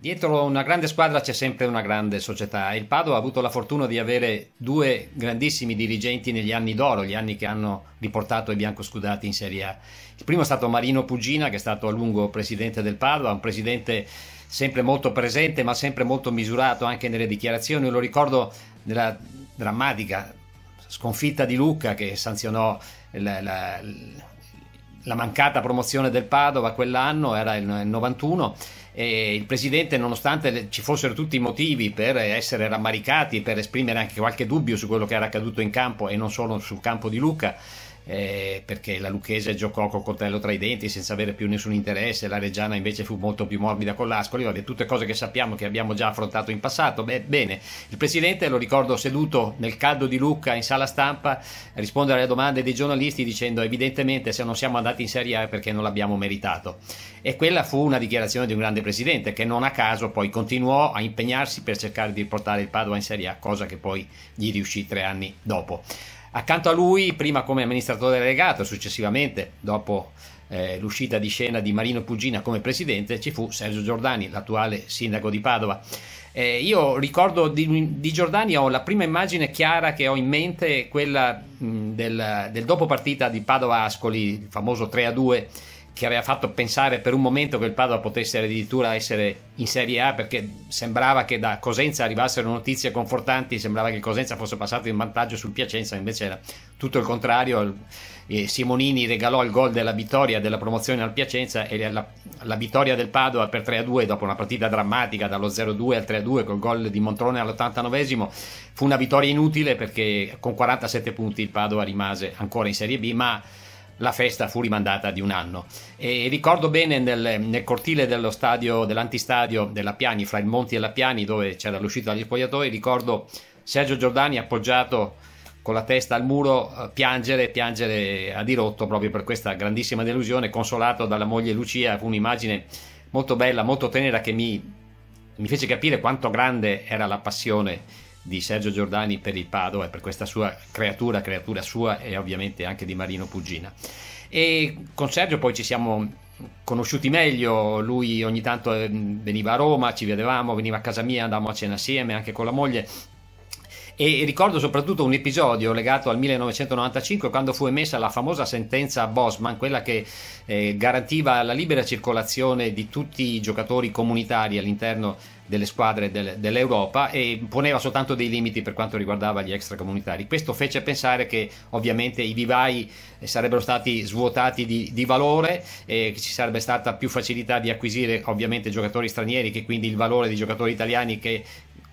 Dietro una grande squadra c'è sempre una grande società. Il Padova ha avuto la fortuna di avere due grandissimi dirigenti negli anni d'oro, gli anni che hanno riportato i biancoscudati in Serie A. Il primo è stato Marino Pugina, che è stato a lungo presidente del Padova, un presidente sempre molto presente, ma sempre molto misurato anche nelle dichiarazioni. Lo ricordo nella drammatica sconfitta di Lucca che sanzionò la, la, la mancata promozione del Padova quell'anno era il 91 e il presidente nonostante ci fossero tutti i motivi per essere rammaricati per esprimere anche qualche dubbio su quello che era accaduto in campo e non solo sul campo di Luca eh, perché la Lucchese giocò col coltello tra i denti senza avere più nessun interesse, la Reggiana invece fu molto più morbida con l'Ascoli, vabbè, tutte cose che sappiamo che abbiamo già affrontato in passato. Beh, bene, il Presidente, lo ricordo seduto nel caldo di Lucca in sala stampa, risponde alle domande dei giornalisti dicendo evidentemente se non siamo andati in Serie A è perché non l'abbiamo meritato. E quella fu una dichiarazione di un grande Presidente che non a caso poi continuò a impegnarsi per cercare di portare il Padova in Serie A, cosa che poi gli riuscì tre anni dopo. Accanto a lui, prima come amministratore delegato successivamente, dopo eh, l'uscita di scena di Marino Pugina come presidente, ci fu Sergio Giordani, l'attuale sindaco di Padova. Eh, io ricordo di, di, Giordani, ho la prima immagine chiara che ho in mente, quella mh, del, del dopo partita di Padova Ascoli, il famoso 3 a 2 che aveva fatto pensare per un momento che il Padova potesse addirittura essere in Serie A perché sembrava che da Cosenza arrivassero notizie confortanti, sembrava che Cosenza fosse passato in vantaggio sul Piacenza, invece era tutto il contrario. Simonini regalò il gol della vittoria della promozione al Piacenza e la, la vittoria del Padova per 3-2 dopo una partita drammatica dallo 0-2 al 3-2 col gol di Montrone all'89 fu una vittoria inutile perché con 47 punti il Padova rimase ancora in Serie B, ma la festa fu rimandata di un anno. E ricordo bene nel, nel cortile dello stadio, dell'antistadio della Piani, fra il Monti e la Piani, dove c'era l'uscita dagli spogliatoi, ricordo Sergio Giordani appoggiato con la testa al muro eh, piangere, piangere a dirotto proprio per questa grandissima delusione, consolato dalla moglie Lucia, fu un'immagine molto bella, molto tenera che mi, mi fece capire quanto grande era la passione di Sergio Giordani per il Padova e per questa sua creatura, creatura sua e ovviamente anche di Marino Pugina. E con Sergio poi ci siamo conosciuti meglio, lui ogni tanto eh, veniva a Roma, ci vedevamo, veniva a casa mia, andavamo a cena assieme anche con la moglie e ricordo soprattutto un episodio legato al 1995 quando fu emessa la famosa sentenza Bosman, quella che eh, garantiva la libera circolazione di tutti i giocatori comunitari all'interno delle squadre del, dell'Europa e poneva soltanto dei limiti per quanto riguardava gli extracomunitari. Questo fece pensare che ovviamente i vivai eh, sarebbero stati svuotati di, di valore, e che ci sarebbe stata più facilità di acquisire ovviamente giocatori stranieri che quindi il valore dei giocatori italiani che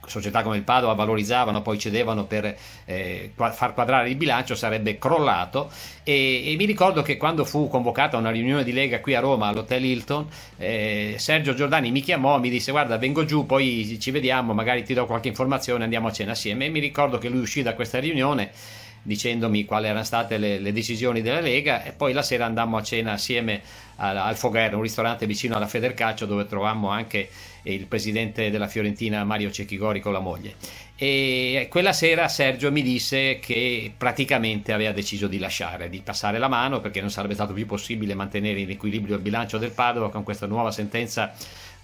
società come il Padova valorizzavano, poi cedevano per eh, far quadrare il bilancio, sarebbe crollato. E, e, mi ricordo che quando fu convocata una riunione di Lega qui a Roma all'Hotel Hilton, eh, Sergio Giordani mi chiamò, mi disse guarda vengo giù, poi ci vediamo, magari ti do qualche informazione, andiamo a cena assieme. E mi ricordo che lui uscì da questa riunione dicendomi quali erano state le, le, decisioni della Lega e poi la sera andammo a cena assieme al, al Foguerra, un ristorante vicino alla Federcaccio dove trovammo anche il presidente della Fiorentina Mario Cecchigori con la moglie. E quella sera Sergio mi disse che praticamente aveva deciso di lasciare, di passare la mano perché non sarebbe stato più possibile mantenere in equilibrio il bilancio del Padova con questa nuova sentenza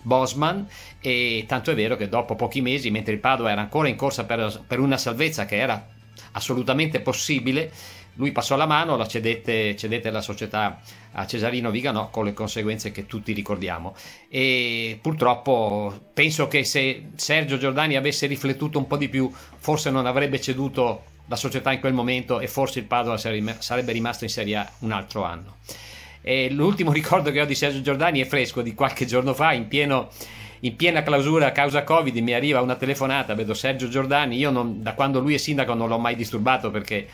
Bosman e tanto è vero che dopo pochi mesi, mentre il Padova era ancora in corsa per, per una salvezza che era assolutamente possibile. Lui passò la mano, la cedette, cedette la società a Cesarino Viganò con le conseguenze che tutti ricordiamo. E purtroppo penso che se Sergio Giordani avesse riflettuto un po' di più, forse non avrebbe ceduto la società in quel momento e forse il Padova sarebbe rimasto in Serie A un altro anno. E l'ultimo ricordo che ho di Sergio Giordani è fresco, di qualche giorno fa, in pieno in piena clausura a causa Covid mi arriva una telefonata, vedo Sergio Giordani, io non, da quando lui è sindaco non l'ho mai disturbato perché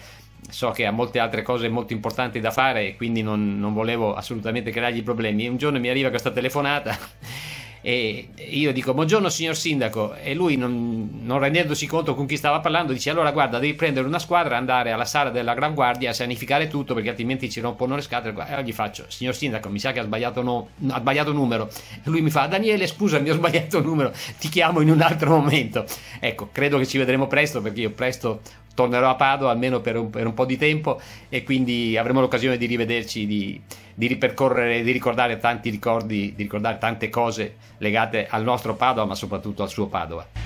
so che ha molte altre cose molto importanti da fare e quindi non, non volevo assolutamente creargli problemi. Un giorno mi arriva questa telefonata e io dico buongiorno signor sindaco e lui non, non, rendendosi conto con chi stava parlando dice allora guarda devi prendere una squadra andare alla sala della Gran Guardia sanificare tutto perché altrimenti ci rompono le scatole e gli faccio signor sindaco mi sa che ha sbagliato, no, ha sbagliato numero e lui mi fa Daniele scusa mi ho sbagliato numero ti chiamo in un altro momento ecco credo che ci vedremo presto perché io presto tornerò a Padova almeno per un, per un, po' di tempo e quindi avremo l'occasione di rivederci, di, di ripercorrere, di ricordare tanti ricordi, di ricordare tante cose legate al nostro Padova, ma soprattutto al suo Padova.